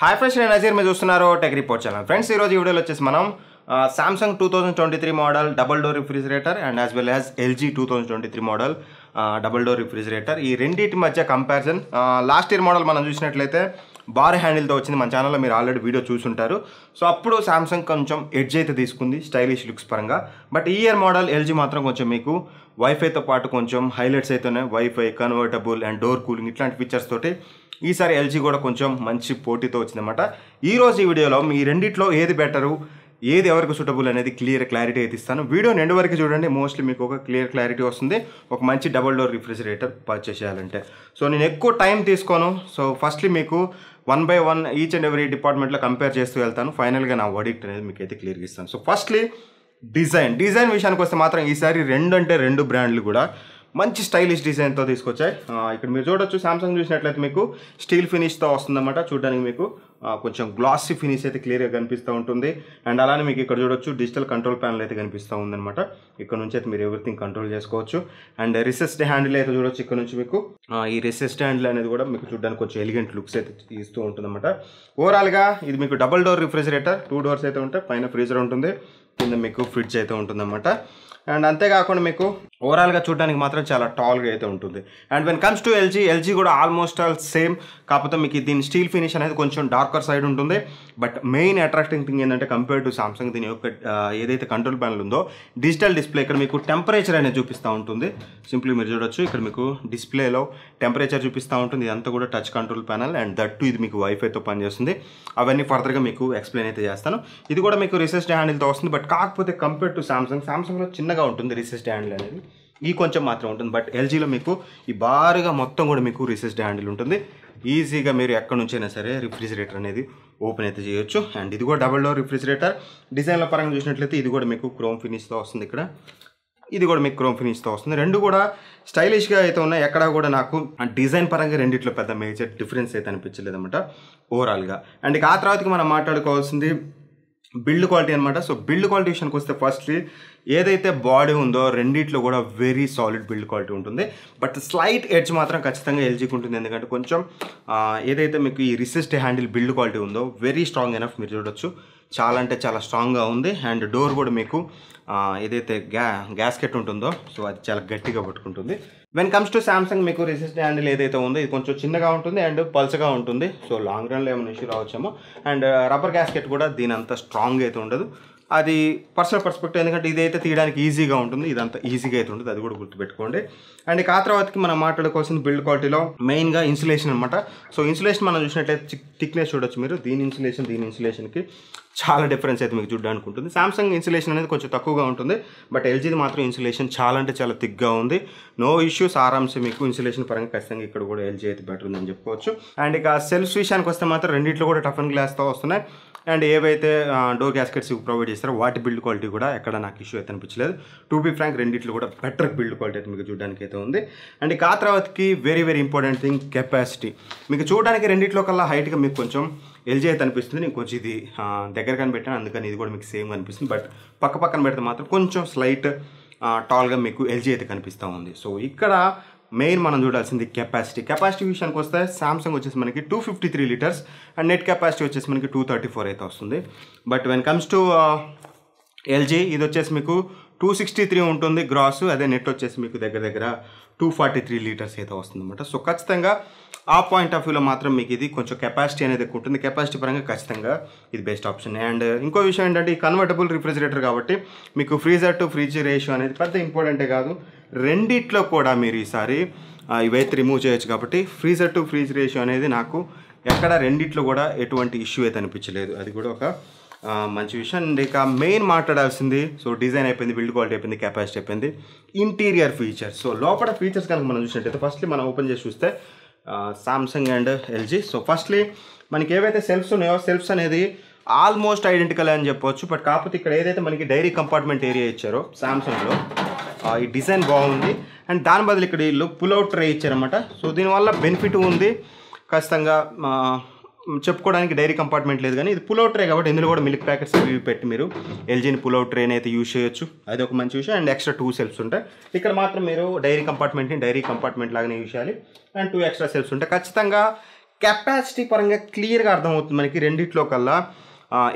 hi friends నేను నజీర్ మీరు చూస్తున్నారు టెక్ రిపోర్ట్ ఛానల్ ఫ్రెండ్స్ ఈరోజు ఈ వీడియోలో వచ్చేసి మనం Samsung two thousand twenty three model double door refrigerator and as well as LG two thousand twenty three model double door refrigerator ఈ రెండింటి మధ్య కంపారిజన్ లాస్ట్ ఇయర్ మోడల్ మనం చూసినట్లయితే బార్ హ్యాండిల్తో వచ్చింది మన ఛానల్లో మీరు ఆల్రెడీ వీడియో చూసుంటారు సో అప్పుడు శాంసంగ్ కొంచెం ఎడ్జ్ అయితే తీసుకుంది స్టైలిష్ లుక్స్ పరంగా బట్ ఈ ఇయర్ మోడల్ ఎల్జీ మాత్రం కొంచెం మీకు వైఫైతో పాటు కొంచెం హైలైట్స్ అయితే wifi convertible and door cooling ఇట్లాంటి ఫీచర్స్ తోటి ఈసారి ఎల్జీ కూడా కొంచెం మంచి పోటీతో వచ్చిందన్నమాట ఈరోజు ఈ వీడియోలో మీ రెండిట్లో ఏది బెటరు ఏది ఎవరికి సూటబుల్ అనేది క్లియర్ క్లారిటీ అయితే ఇస్తాను వీడియో రెండు వరకు చూడండి మోస్ట్లీ మీకు ఒక క్లియర్ క్లారిటీ వస్తుంది ఒక మంచి డబుల్ డోర్ రిఫ్రిజిరేటర్ పర్చేస్ చేయాలంటే సో నేను ఎక్కువ టైం తీసుకోను సో ఫస్ట్లీ మీకు one by one each and every డిపార్ట్మెంట్లో కంపేర్ చేస్తూ వెళ్తాను ఫైనల్గా నా వడిక్ట్ అనేది మీకు అయితే క్లియర్గా ఇస్తాను సో ఫస్ట్లీ డిజైన్ డిజైన్ విషయానికి వస్తే మాత్రం ఈసారి రెండు అంటే రెండు బ్రాండ్లు కూడా మంచి స్టైలిష్ డిజైన్తో తీసుకొచ్చాయి ఇక్కడ మీరు చూడొచ్చు సామ్సంగ్ చూసినట్లయితే మీకు స్టీల్ ఫినిష్తో వస్తుందన్నమాట చూడడానికి మీకు కొంచెం గ్లాసీ ఫినిష్ అయితే క్లియర్గా కనిపిస్తూ ఉంటుంది అండ్ అలానే మీకు ఇక్కడ చూడొచ్చు డిజిటల్ కంట్రోల్ ప్యానల్ అయితే కనిపిస్తూ ఉందన్నమాట ఇక్కడ నుంచి అయితే మీరు ఎవ్రీథింగ్ కంట్రోల్ చేసుకోవచ్చు అండ్ రిసెస్డ్ హ్యాండిల్ అయితే చూడొచ్చు ఇక్కడ నుంచి మీకు ఈ రిసెస్డ్ హ్యాండిల్ అనేది కూడా మీకు చూడడానికి కొంచెం ఎలిగెంట్ లుక్స్ అయితే ఇస్తూ ఉంటుందన్నమాట ఓవరాల్గా ఇది మీకు double door refrigerator two doors అయితే ఉంటాయి పైన ఫ్రీజర్ ఉంటుంది కింద మీకు ఫ్రిడ్జ్ అయితే ఉంటుందన్నమాట అండ్ అంతేకాకుండా మీకు ఓవరాల్గా చూడడానికి మాత్రం చాలా టాల్గా అయితే ఉంటుంది and when comes to LG LG కూడా ఆల్మోస్ట్ ఆల్ సేమ్ కాకపోతే మీకు దీని స్టీల్ ఫినిష్ అనేది కొంచెం డార్కర్ సైడ్ ఉంటుంది బట్ మెయిన్ అట్రాక్టింగ్ థింగ్ ఏంటంటే కంపేర్ టు సామ్సంగ్ దీని యొక్క ఏదైతే కంట్రోల్ ప్యానల్ ఉందో డిజిటల్ డిస్ప్లే ఇక్కడ మీకు టెంపరేచర్ అనేది చూపిస్తూ ఉంటుంది సింప్లీ మీరు చూడొచ్చు ఇక్కడ మీకు డిస్ప్లేలో టెంపరేచర్ చూపిస్తూ ఉంటుంది ఇదంతా కూడా touch control panel and that ఇది మీకు వైఫైతో పనిచేస్తుంది అవన్నీ ఫర్దర్గా మీకు ఎక్స్ప్లెయిన్ అయితే చేస్తాను ఇది కూడా మీకు రిసెస్డ్ హ్యాండిల్తో వస్తుంది బట్ కాకపోతే కంపేర్ టు సామ్సంగ్ సామ్సంగ్లో చిన్నగా చిన్నగా ఉంటుంది రిసెస్ట్ హ్యాండిల్ అనేది ఈ కొంచెం మాత్రం ఉంటుంది బట్ ఎల్జీలో మీకు ఈ బారుగా మొత్తం కూడా మీకు రిసెస్ట్ హ్యాండిల్ ఉంటుంది ఈజీగా మీరు ఎక్కడి నుంచైనా సరే రిఫ్రిజిరేటర్ అనేది ఓపెన్ అయితే చేయొచ్చు అండ్ ఇది కూడా డబల్ డోర్ రిఫ్రిజిరేటర్ డిజైన్ల పరంగా చూసినట్లయితే ఇది కూడా మీకు క్రోమ్ ఫినిష్తో వస్తుంది ఇక్కడ ఇది కూడా మీకు క్రోమ్ ఫినిష్తో వస్తుంది రెండు కూడా స్టైలిష్గా అయితే ఉన్నాయి ఎక్కడ కూడా నాకు డిజైన్ పరంగా రెండిట్లో పెద్ద మేజర్ డిఫరెన్స్ అయితే అనిపించలేదన్నమాట ఓవరాల్గా అండ్ ఇక ఆ తర్వాతకి మనం మాట్లాడుకోవాల్సింది బిల్డ్ క్వాలిటీ అనమాట సో బిల్డ్ క్వాలిటీ విషయానికి వస్తే ఫస్ట్లీ ఏదైతే బాడీ ఉందో రెండిట్లో కూడా వెరీ సాలిడ్ బిల్డ్ క్వాలిటీ ఉంటుంది బట్ స్లైట్ ఎడ్జ్ మాత్రం ఖచ్చితంగా ఎల్జీకి ఉంటుంది ఎందుకంటే కొంచెం ఏదైతే మీకు ఈ రిసిస్ట్ హ్యాండిల్ బిల్డ్ క్వాలిటీ ఉందో వెరీ స్ట్రాంగ్ ఎనఫ్ మీరు చూడొచ్చు చాలా అంటే చాలా స్ట్రాంగ్గా ఉంది అండ్ డోర్ కూడా మీకు ఏదైతే గ్యా గ్యాస్కెట్ ఉంటుందో సో అది చాలా గట్టిగా పట్టుకుంటుంది వెన్ కమ్స్ టు శాంసంగ్ మీకు రెసిస్ట్ హ్యాండిల్ ఏదైతే ఉందో ఇది కొంచెం చిన్నగా ఉంటుంది అండ్ పల్చగా ఉంటుంది సో లాంగ్ రన్లో ఏమైనా ఇష్యూ రావచ్చేమో అండ్ రబ్బర్ గ్యాస్కెట్ కూడా దీని అంత స్ట్రాంగ్ అయితే ఉండదు అది పర్సనల్ పర్స్పెక్టివ్ ఎందుకంటే ఇదైతే తీయడానికి ఈజీగా ఉంటుంది ఇదంతా ఈజీగా అయితే ఉంటుంది అది కూడా గుర్తుపెట్టుకోండి అండ్ ఆ తర్వాతకి మనం మాట్లాడుకోవాల్సిన బిల్డ్ క్వాలిటీలో మెయిన్గా ఇన్సులేషన్ అనమాట సో ఇన్సులేషన్ మనం చూసినట్లయితే థిక్నెస్ చూడొచ్చు మీరు దీని ఇన్సులేషన్ దీని ఇన్సులేషన్కి చాలా డిఫరెన్స్ అయితే మీకు చూడడానికి ఉంటుంది సామ్సంగ్ ఇన్సులేషన్ అనేది కొంచెం తక్కువగా ఉంటుంది బట్ ఎల్జీది మాత్రం ఇన్సులేషన్ చాలా అంటే చాలా థిక్గా ఉంది నో ఇష్యూస్ ఆరామ్సే మీకు ఇన్సులేషన్ పరంగా ఖచ్చితంగా ఇక్కడ కూడా ఎల్జీ అయితే బెటర్ ఉందని చెప్పుకోవచ్చు అండ్ ఇక సెల్ఫ్ విషయానికి వస్తే మాత్రం రెండింటిలో కూడా టఫన్ గ్లాస్తో వస్తున్నాయి అండ్ ఏవైతే డోర్ గ్యాస్కెట్స్ ప్రొవైడ్ చేశారు వాటి బిల్డ్ క్వాలిటీ కూడా ఎక్కడ నాకు ఇష్యూ అయితే అనిపించలేదు టూ బీ ఫ్రాంక్ రెండిట్లు కూడా బెటర్ బిల్డ్ క్వాలిటీ అయితే మీకు చూడడానికి అయితే ఉంది అండ్ ఆ తర్వాతకి very very important thing capacity మీకు చూడడానికి రెండిట్లో కల్లా హైట్గా మీకు కొంచెం ఎల్జీ అయితే అనిపిస్తుంది నేను కొంచెం ఇది దగ్గర కనిపెట్టాను అందుకని ఇది కూడా మీకు సేమ్ అనిపిస్తుంది బట్ పక్క పక్కన పెడితే మాత్రం కొంచెం స్లైట్ టాల్గా మీకు ఎల్జీ అయితే కనిపిస్తూ ఉంది సో ఇక్కడ మెయిన్ మనం చూడాల్సింది కెపాసిటీ కెపాసిటీ విషయానికి వస్తే సామ్సంగ్ వచ్చేసి మనకి two fifty three litres and net capacity వచ్చేసి మనకి టూ థర్టీ ఫోర్ అయితే వస్తుంది but when comes to LG ఇది వచ్చేసి మీకు టూ సిక్స్టీ త్రీ ఉంటుంది గ్రాస్ అదే నెట్ వచ్చేసి మీకు దగ్గర దగ్గర టూ ఫార్టీ త్రీ లీటర్స్ అయితే అనమాట సో ఖచ్చితంగా ఆ పాయింట్ ఆఫ్ వ్యూలో మాత్రం మీకు ఇది కొంచెం కెపాసిటీ అనేది ఎక్కువ ఉంటుంది కెపాసిటీ పరంగా ఖచ్చితంగా ఇది బెస్ట్ ఆప్షన్ అండ్ ఇంకో విషయం ఏంటంటే ఈ కన్వర్టబుల్ రిఫ్రిజిరేటర్ కాబట్టి మీకు ఫ్రీజర్ టు ఫ్రిడ్జ్ రేషియో అనేది పెద్ద ఇంపార్టెంటే కాదు రెండిట్లో కూడా మీరు ఈసారి ఇవైతే రిమూవ్ చేయొచ్చు కాబట్టి ఫ్రీజర్ టు ఫ్రిడ్జ్ రేషియో అనేది నాకు ఎక్కడ రెండిట్లో కూడా ఎటువంటి ఇష్యూ అయితే అనిపించలేదు అది కూడా ఒక మంచి విషయం అండ్ ఇక మెయిన్ మాట్లాడాల్సింది సో డిజైన్ అయిపోయింది బిల్డ్ క్వాలిటీ అయిపోయింది కెపాసిటీ అయిపోయింది ఇంటీరియర్ ఫీచర్స్ సో లోపల ఫీచర్స్ కనుక మనం చూసినట్టయితే ఫస్ట్లీ మనం ఓపెన్ చేసి చూస్తే Samsung and LG so firstly మనకి ఏవైతే సెల్ఫ్స్ ఉన్నాయో సెల్ఫ్స్ అనేది ఆల్మోస్ట్ ఐడెంటికల్ అని చెప్పొచ్చు బట్ కాకపోతే ఇక్కడ ఏదైతే మనకి డైరీ కంపార్ట్మెంట్ ఏరియా ఇచ్చారో సామ్సంగ్లో ఈ డిజైన్ బాగుంది అండ్ దాని బదులు ఇక్కడ వీళ్ళు పుల్ అవుట్ రే ఇచ్చారనమాట సో దీనివల్ల బెనిఫిట్ ఉంది ఖచ్చితంగా చెప్పుకోవడానికి డైరీ కంపార్ట్మెంట్ లేదు కానీ ఇది పులౌట్ ట్రే కాబట్టి ఇందులో కూడా మిల్క్ ప్యాకెట్స్ ఇవి పెట్టి మీరు ఎల్జీని పులౌట్ ట్రేని అయితే యూజ్ చేయొచ్చు అది ఒక మంచి విషయం అండ్ ఎక్స్ట్రా టూ సెల్ఫ్స్ ఉంటాయి ఇక్కడ మాత్రం మీరు డైరీ కంపార్ట్మెంట్ని డైరీ కంపార్ట్మెంట్ లాగానే యూజ్ చేయాలి అండ్ టూ ఎక్స్ట్రా సెల్ఫ్స్ ఉంటాయి ఖచ్చితంగా కెపాసిటీ పరంగా క్లియర్గా అర్థమవుతుంది మనకి రెండిట్లో కల్లా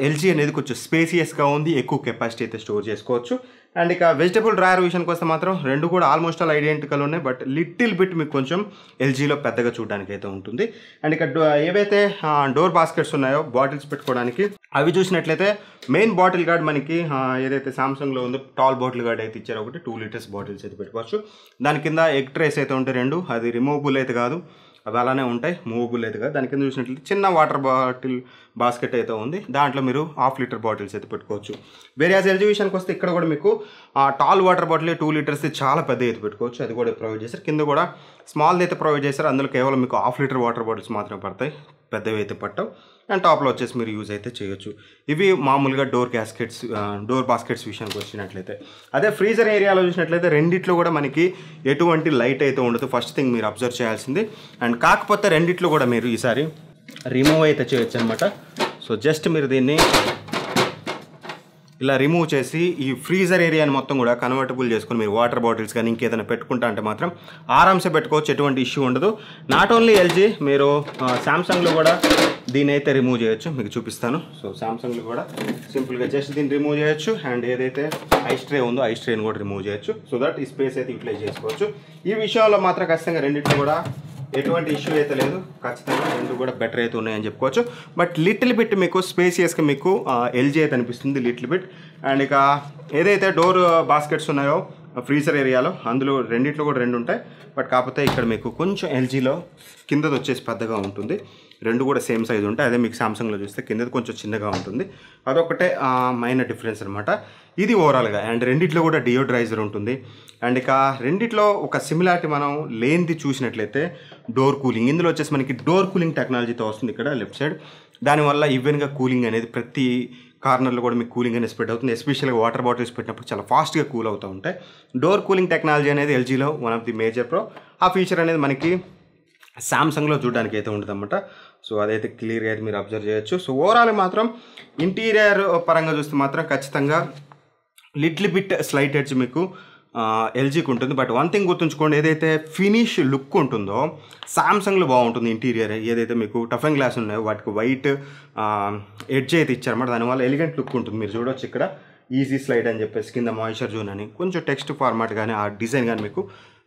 ఎల్జీ అనేది కొంచెం స్పేసియస్గా ఉంది ఎక్కువ కెపాసిటీ అయితే స్టోర్ చేసుకోవచ్చు అండ్ ఇక వెజిటబుల్ డ్రయర్ విషయానికి వస్తే మాత్రం రెండు కూడా ఆల్మోస్ట్ ఆల్ ఐడెంటికల్ ఉన్నాయి బట్ లిటిల్ బిట్ మీకు కొంచెం ఎల్జీలో పెద్దగా చూడడానికి అయితే ఉంటుంది అండ్ ఇక ఏవైతే డోర్ బాస్కెట్స్ ఉన్నాయో బాటిల్స్ పెట్టుకోవడానికి అవి చూసినట్లయితే మెయిన్ బాటిల్ గార్డ్ మనకి ఏదైతే సామ్సంగ్లో ఉందో టాల్ బాటిల్ గార్డ్ అయితే ఇచ్చారో ఒకటి టూ లీటర్స్ బాటిల్స్ అయితే పెట్టుకోవచ్చు దాని కింద ఎగ్ ట్రేస్ అయితే ఉంటాయి రెండు అది రిమూవబుల్ అయితే కాదు అవి అలానే ఉంటాయి మూవబుల్ అయితే కదా దాని కింద చూసినట్లయితే చిన్న వాటర్ బాటిల్ బాస్కెట్ అయితే ఉంది దాంట్లో మీరు హాఫ్ లీటర్ బాటిల్స్ అయితే పెట్టుకోవచ్చు వేరే యాజ్ ఎల్జీ విషయానికి వస్తే ఇక్కడ కూడా మీకు ఆ tall water bottle two litres చాలా పెద్ద అయితే పెట్టుకోవచ్చు అది కూడా ప్రొవైడ్ చేశారు కింద కూడా స్మాల్ అయితే ప్రొవైడ్ చేశారు అందులో కేవలం మీకు హాఫ్ లీటర్ వాటర్ బాటిల్స్ మాత్రమే పడతాయి పెద్దవి అయితే పట్టవు అండ్ టాప్లో వచ్చేసి మీరు యూజ్ అయితే చేయొచ్చు ఇవి మామూలుగా డోర్ గ్యాస్కెట్స్ డోర్ బాస్కెట్స్ విషయానికి వచ్చినట్లయితే అదే ఫ్రీజర్ ఏరియాలో చూసినట్లయితే రెండిట్లో కూడా మనకి ఎటువంటి లైట్ అయితే ఉండదు ఫస్ట్ థింగ్ మీరు అబ్జర్వ్ చేయాల్సింది అండ్ కాకపోతే రెండిట్లో కూడా మీరు ఈసారి రిమూవ్ అయితే చేయొచ్చు అనమాట సో జస్ట్ మీరు దీన్ని ఇలా రిమూవ్ చేసి ఈ ఫ్రీజర్ ఏరియాని మొత్తం కూడా కన్వర్టబుల్ చేసుకుని మీరు వాటర్ బాటిల్స్ కానీ ఇంకేదైనా పెట్టుకుంటా అంటే మాత్రం ఆరామ్సే పెట్టుకోవచ్చు ఎటువంటి ఇష్యూ ఉండదు నాట్ ఓన్లీ ఎల్జీ మీరు శాంసంగ్లో కూడా దీని అయితే రిమూవ్ చేయొచ్చు మీకు చూపిస్తాను సో సామ్సంగ్లో కూడా సింపుల్గా జస్ట్ దీన్ని రిమూవ్ చేయొచ్చు అండ్ ఏదైతే ఐ స్ట్రే ఉందో ఐస్ ట్రేని కూడా రిమూవ్ చేయొచ్చు సో దట్ ఈ స్పేస్ అయితే యూటిలైజ్ చేసుకోవచ్చు ఈ విషయంలో మాత్రం ఖచ్చితంగా రెండింటిని కూడా ఎటువంటి ఇష్యూ అయితే లేదు ఖచ్చితంగా రెండు కూడా బెటర్ అయితే ఉన్నాయని చెప్పుకోవచ్చు బట్ లిటిల్ బిట్ మీకు స్పేసియస్గా మీకు ఎల్జీ అయితే అనిపిస్తుంది లిటిల్ బిట్ అండ్ ఇక ఏదైతే డోర్ బాస్కెట్స్ uh, ఉన్నాయో ఫ్రీజర్ ఏరియాలో అందులో రెండిట్లో కూడా రెండు ఉంటాయి బట్ కాకపోతే ఇక్కడ మీకు కొంచెం ఎల్జీలో కిందది వచ్చేసి పెద్దగా ఉంటుంది రెండు కూడా సేమ్ సైజ్ ఉంటాయి అదే మీకు సామ్సంగ్లో చూస్తే కిందది కొంచెం చిన్నగా ఉంటుంది అదొకటే మైనర్ డిఫరెన్స్ అనమాట ఇది ఓవరాల్గా అండ్ రెండిట్లో కూడా డియోడ్రైజర్ ఉంటుంది అండ్ ఇక రెండిట్లో ఒక సిమిలారిటీ మనం లేనిది చూసినట్లయితే డోర్ కూలింగ్ ఇందులో వచ్చేసి మనకి డోర్ కూలింగ్ టెక్నాలజీతో వస్తుంది ఇక్కడ లెఫ్ట్ సైడ్ దానివల్ల ఈవెన్గా కూలింగ్ అనేది ప్రతి కార్నర్లో కూడా మీకు కూలింగ్ అనేది స్ప్రెడ్ అవుతుంది ఎస్పెషల్గా వాటర్ బాటిల్స్ పెట్టినప్పుడు చాలా ఫాస్ట్గా కూల్ అవుతూ ఉంటాయి డోర్ కూలింగ్ టెక్నాలజీ అనేది ఎల్జీలో one of the major pro ఆ ఫీచర్ అనేది మనకి సామ్సంగ్లో చూడడానికి అయితే ఉంటుందన్నమాట సో అదైతే క్లియర్గా అయితే మీరు అబ్జర్వ్ చేయొచ్చు సో ఓవరాల్ మాత్రం ఇంటీరియర్ పరంగా చూస్తే మాత్రం ఖచ్చితంగా లిట్లీ బిట్ స్లైట్ హెడ్స్ మీకు ఎల్జీకి ఉంటుంది బట్ వన్ థింగ్ గుర్తుంచుకోండి ఏదైతే ఫినిష్ లుక్ ఉంటుందో సామ్సంగ్లో బాగుంటుంది ఇంటీరియర్ ఏదైతే మీకు టఫన్ గ్లాస్ ఉన్నాయో వాటికి వైట్ ఎడ్జ్ అయితే ఇచ్చారన్నమాట దానివల్ల ఎలిగెంట్ లుక్ ఉంటుంది మీరు చూడొచ్చు ఇక్కడ ఈజీ స్లైడ్ అని చెప్పేసి కింద మాయిశ్చర్ జోన్ అని కొంచెం టెక్స్ట్ ఫార్మాట్ కానీ ఆ డిజైన్ కానీ మీకు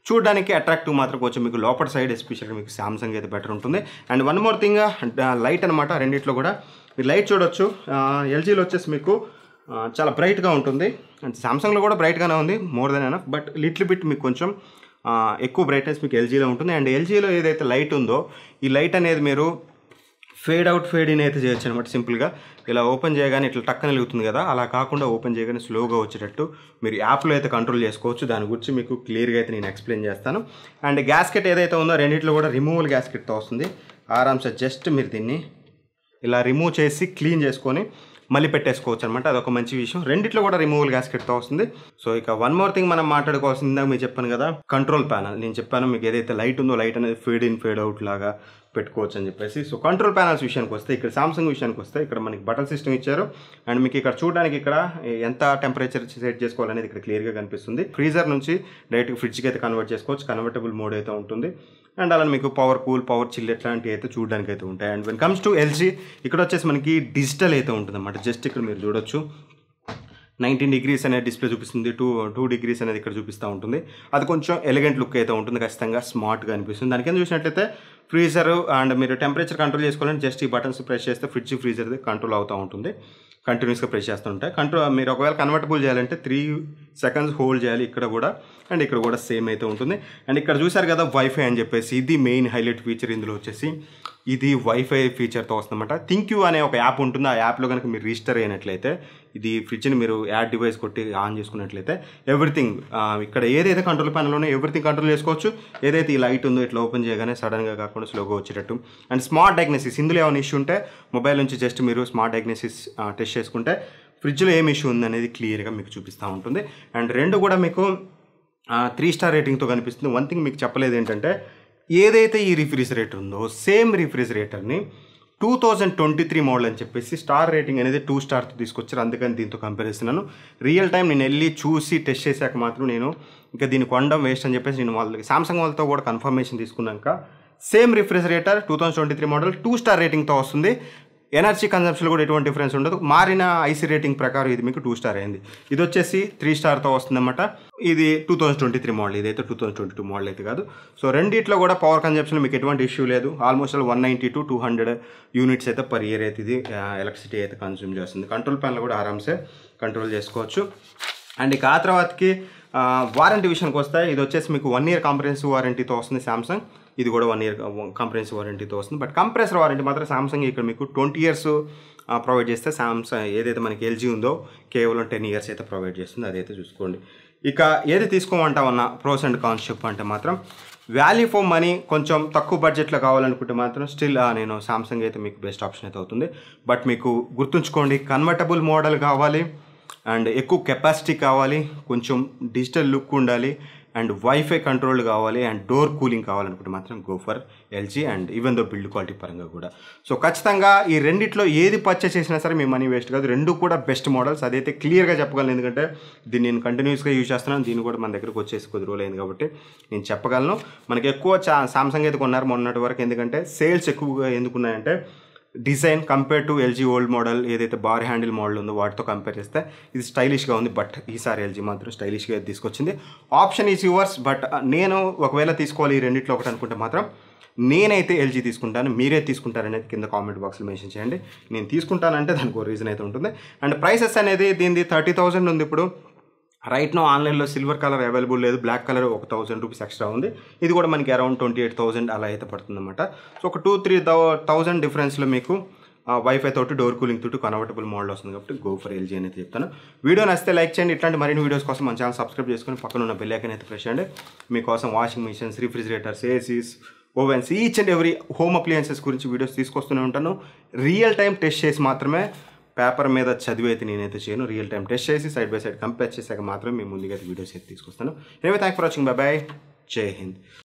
చూడడానికి అట్రాక్టివ్ మాత్రం కొంచెం మీకు లోపల సైడ్ ఎస్పెషల్గా మీకు సామ్సంగ్ అయితే బెటర్ ఉంటుంది and one more thing light అనమాట రెండిట్లో కూడా మీరు లైట్ చూడొచ్చు ఎల్జీలో వచ్చేసి మీకు చాలా బ్రైట్గా ఉంటుంది అండ్ సామ్సంగ్లో కూడా బ్రైట్గానే ఉంది more than enough but little bit మీకు కొంచెం ఎక్కువ బ్రైట్నెస్ మీకు ఎల్జీలో ఉంటుంది అండ్ ఎల్జీలో ఏదైతే లైట్ ఉందో ఈ లైట్ అనేది మీరు ఫేడ్ అవుట్ ఫేడ్ ఇన్ అయితే చేయొచ్చు అనమాట సింపుల్గా ఇలా ఓపెన్ చేయగానే ఇట్లా టక్కన వెలుగుతుంది కదా అలా కాకుండా ఓపెన్ చేయగానే స్లోగా వచ్చేటట్టు మీరు యాప్లో అయితే కంట్రోల్ చేసుకోవచ్చు దాని గురించి మీకు క్లియర్గా అయితే నేను ఎక్స్ప్లెయిన్ చేస్తాను అండ్ గ్యాస్కెట్ ఏదైతే ఉందో రెండింటిలో కూడా రిమూవల్ గ్యాస్కెట్తో వస్తుంది ఆరామ్సే జస్ట్ మీరు దీన్ని ఇలా రిమూవ్ చేసి క్లీన్ చేసుకొని మళ్ళీ పెట్టేసుకోవచ్చు అనమాట అదొక మంచి విషయం రెండిట్లో కూడా రిమూవల్ గ్యాస్కెట్తో వస్తుంది సో ఇక వన్ మోర్ థింగ్ మనం మాట్లాడుకోవాల్సింది ఇందాక మీరు చెప్పాను కదా కంట్రోల్ ప్యానల్ నేను చెప్పాను మీకు ఏదైతే లైట్ ఉందో లైట్ అనేది ఫేడ్ ఇన్ ఫేడ్ అవుట్ లాగా పెట్టుకోవచ్చు అని చెప్పేసి సో కంట్రోల్ ప్యానల్స్ విషయానికి వస్తే ఇక్కడ సామ్సంగ్ విషయానికి వస్తే ఇక్కడ మనకి బటన్ సిస్టమ్ ఇచ్చారు అండ్ మీకు ఇక్కడ చూడడానికి ఇక్కడ ఎంత టెంపరేచర్ సెట్ చేసుకోవాలనేది ఇక్కడ క్లియర్గా కనిపిస్తుంది ఫ్రీజర్ నుంచి డైరెక్ట్గా ఫ్రిడ్జ్కి అయితే కన్వర్ట్ చేసుకోవచ్చు కన్వర్టబుల్ మోడ్ అయితే ఉంటుంది అండ్ అలా మీకు పవర్ కూల్ పవర్ చిల్ ఎట్లాంటివి అయితే చూడడానికి అయితే ఉంటాయి and when comes to LG ఇక్కడ వచ్చేసి మనకి డిజిటల్ అయితే ఉంటుంది అన్నమాట జస్ట్ ఇక్కడ మీరు చూడొచ్చు నైన్టీన్ డిగ్రీస్ అనే డిస్ప్లే చూపిస్తుంది టూ టూ డిగ్రీస్ అనేది ఇక్కడ చూపిస్తూ ఉంటుంది అది కొంచెం ఎలిగెంట్ లుక్ అయితే ఉంటుంది ఖచ్చితంగా స్మార్ట్గా అనిపిస్తుంది దాని కింద చూసినట్లయితే ఫ్రీజర్ అండ్ మీరు టెంపరేచర్ కంట్రోల్ చేసుకోవాలంటే జస్ట్ ఈ బటన్స్ ప్రెస్ చేస్తే ఫ్రిడ్జ్ ఫ్రీజర్ కంట్రోల్ అవుతూ ఉంటుంది కంటిన్యూస్గా ప్రెస్ చేస్తుంటాయి కంట్రోల్ మీరు ఒకవేళ కన్వర్టబుల్ చేయాలంటే త్రీ సెకండ్స్ హోల్డ్ చేయాలి ఇక్కడ కూడా అండ్ ఇక్కడ కూడా సేమ్ అయితే ఉంటుంది అండ్ ఇక్కడ చూసారు కదా వైఫై అని చెప్పేసి ఇది మెయిన్ హైలైట్ ఫీచర్ ఇందులో వచ్చేసి ఇది వైఫై ఫీచర్తో వస్తుందన్నమాట థింక్ యూ అనే ఒక యాప్ ఉంటుంది ఆ యాప్లో కనుక మీరు రిజిస్టర్ అయినట్లయితే ఇది ఫ్రిడ్జ్ని మీరు యాడ్ డివైస్ కొట్టి ఆన్ చేసుకున్నట్లయితే ఎవ్రీథింగ్ ఇక్కడ ఏదైతే కంట్రోల్ ప్యానల్ ఉన్నాయో ఎవ్రీథింగ్ కంట్రోల్ చేసుకోవచ్చు ఏదైతే ఈ లైట్ ఉందో ఇట్లా ఓపెన్ చేయగానే సడన్గా కాకుండా స్లోగా వచ్చేటట్టు అండ్ స్మార్ట్ డయాగ్నోసిస్ ఇందులో ఏమైనా ఇష్యూ ఉంటే మొబైల్ నుంచి జస్ట్ మీరు స్మార్ట్ డయాగ్నోసిస్ టెస్ట్ చేసుకుంటే ఫ్రిడ్జ్లో ఏం ఇష్యూ ఉందనేది క్లియర్గా మీకు చూపిస్తూ ఉంటుంది అండ్ రెండు కూడా మీకు త్రీ స్టార్ రేటింగ్తో కనిపిస్తుంది వన్ థింగ్ మీకు చెప్పలేదు ఏంటంటే ఏదైతే ఈ రిఫ్రిజిరేటర్ ఉందో సేమ్ రిఫ్రిజిరేటర్ని two thousand twenty three model అని చెప్పేసి స్టార్ రేటింగ్ అనేది టూ స్టార్తో తీసుకొచ్చారు అందుకని దీంతో కంపేర్ చేస్తున్నాను రియల్ టైం నేను వెళ్ళి చూసి టెస్ట్ చేశాక మాత్రం నేను ఇంకా దీన్ని కొనడం వేస్ట్ అని చెప్పేసి నేను వాళ్ళకి సామ్సంగ్ వాళ్ళతో కూడా కన్ఫర్మేషన్ తీసుకున్నాక same refrigerator two thousand twenty three model two star రేటింగ్తో వస్తుంది ఎనర్జీ కన్జంప్షన్ కూడా ఎటువంటి డిఫరెన్స్ ఉండదు మారిన ఐసీ రేటింగ్ ప్రకారం ఇది మీకు టూ స్టార్ అయింది ఇది వచ్చేసి త్రీ స్టార్తో వస్తుందన్నమాట ఇది two thousand twenty three model ఇది అయితే two thousand twenty two model అయితే కాదు సో రెండిట్లో కూడా పవర్ కన్జంప్షన్ మీకు ఎటువంటి ఇష్యూ లేదు almost one ninety to two hundred units అయితే పర్ ఇయర్ అయితే ఇది ఎలక్ట్రిసిటీ అయితే కన్స్యూమ్ చేస్తుంది కంట్రోల్ ప్యాన్లు కూడా ఆరామ్సే కంట్రోల్ చేసుకోవచ్చు అండ్ ఇక ఆ తర్వాతకి వారంటీ విషయానికి వస్తాయి ఇది వచ్చేసి మీకు వన్ ఇయర్ కాంప్రహెన్సివ్ వారంటీతో వస్తుంది శాంసంగ్ ఇది కూడా వన్ ఇయర్ కంప్రెన్స్ వారంటీతో వస్తుంది బట్ కంప్రెసర్ వారంటీ మాత్రం సామ్సంగ్ ఇక్కడ మీకు ట్వంటీ ఇయర్స్ ప్రొవైడ్ చేస్తే సామ్సంగ్ ఏదైతే మనకి ఎల్జీ ఉందో కేవలం టెన్ ఇయర్స్ అయితే ప్రొవైడ్ చేస్తుంది అదైతే చూసుకోండి ఇక ఏది తీసుకోమంటామన్న ప్రోస్ అండ్ కాన్స్ అంటే మాత్రం వాల్యూ ఫర్ మనీ కొంచెం తక్కువ బడ్జెట్లో కావాలనుకుంటే మాత్రం స్టిల్ uh, నేను సామ్సంగ్ అయితే మీకు బెస్ట్ ఆప్షన్ అయితే అవుతుంది బట్ మీకు గుర్తుంచుకోండి కన్వర్టబుల్ మోడల్ కావాలి అండ్ ఎక్కువ కెపాసిటీ కావాలి కొంచెం డిజిటల్ లుక్ ఉండాలి అండ్ వైఫై కంట్రోల్ కావాలి అండ్ డోర్ కూలింగ్ కావాలనుకుంటే మాత్రం go for LG and even though build quality పరంగా కూడా సో ఖచ్చితంగా ఈ రెండిట్లో ఏది పర్చేస్ చేసినా సరే మీ మనీ వేస్ట్ కాదు రెండు కూడా బెస్ట్ మోడల్స్ అదైతే క్లియర్గా చెప్పగలను ఎందుకంటే దీన్ని నేను కంటిన్యూస్గా యూజ్ చేస్తున్నాను దీన్ని కూడా మన దగ్గరకు వచ్చేసి కొద్ది రోజులు అయింది కాబట్టి నేను చెప్పగలను మనకి ఎక్కువ సామ్సంగ్ అయితే కొన్నారు మొన్నటి వరకు ఎందుకంటే సేల్స్ ఎక్కువగా ఎందుకున్నాయంటే design compare to LG old model ఏదైతే బార్ హ్యాండిల్ మోడల్ ఉందో వాటితో కంపేర్ చేస్తే ఇది స్టైలిష్గా ఉంది బట్ ఈసారి ఎల్జీ మాత్రం స్టైలిష్గా తీసుకొచ్చింది ఆప్షన్ ఈజ్ యువర్స్ బట్ నేను ఒకవేళ తీసుకోవాలి ఈ రెండింటిలో ఒకటి అనుకుంటే మాత్రం నేనైతే ఎల్జీ తీసుకుంటాను మీరే తీసుకుంటారనేది కింద కామెంట్ బాక్స్లో మెన్షన్ చేయండి నేను తీసుకుంటానంటే దానికి ఒక రీజన్ అయితే ఉంటుంది అండ్ ప్రైసెస్ అనేది దీనిది థర్టీ థౌజండ్ ఉంది ఇప్పుడు రైట్ నో ఆన్లైన్లో సిల్వర్ కలర్ అవైలబుల్ లేదు బ్లాక్ కలర్ ఒక థౌసండ్ రూపీస్ ఎక్స్ట్రా ఉంది ఇది కూడా మనకి అరౌండ్ ట్వంటీ ఎయిట్ థౌసండ్ అలా అయితే పడుతుందన్నమాట సో ఒక టూ త్రీ థౌసండ్ డిఫరెన్స్లో మీకు వైఫై తోటి డోర్ కూలింగ్ తోటి కన్వర్టబుల్ మోడల్ వస్తుంది కాబట్టి గో ఫర్ ఎల్జీ అనేది చెప్తాను వీడియో నచ్చితే లైక్ చేయండి ఇట్లాంటి మరిన్ని వీడియోస్ కోసం మన ఛానల్ సబ్స్క్రైబ్ చేసుకుని పక్కన ఉన్న బెల్లైకన్ అయితే ప్రెస్ చేయండి మీకోసం washing machines refrigerators ACs ovens each and every home appliances గురించి వీడియోస్ తీసుకొస్తూనే ఉంటాను రియల్ టైం టెస్ట్ చేసి మాత్రమే పేపర్ మీద చదివి అయితే నేనైతే చేయను రియల్ టైం టెస్ట్ చేసి సైడ్ బై సైడ్ కంపేర్ చేశాక మాత్రమే మేము ముందుగా వీడియోస్ అయితే తీసుకొస్తాను anyway thank for watching bye జై హింద్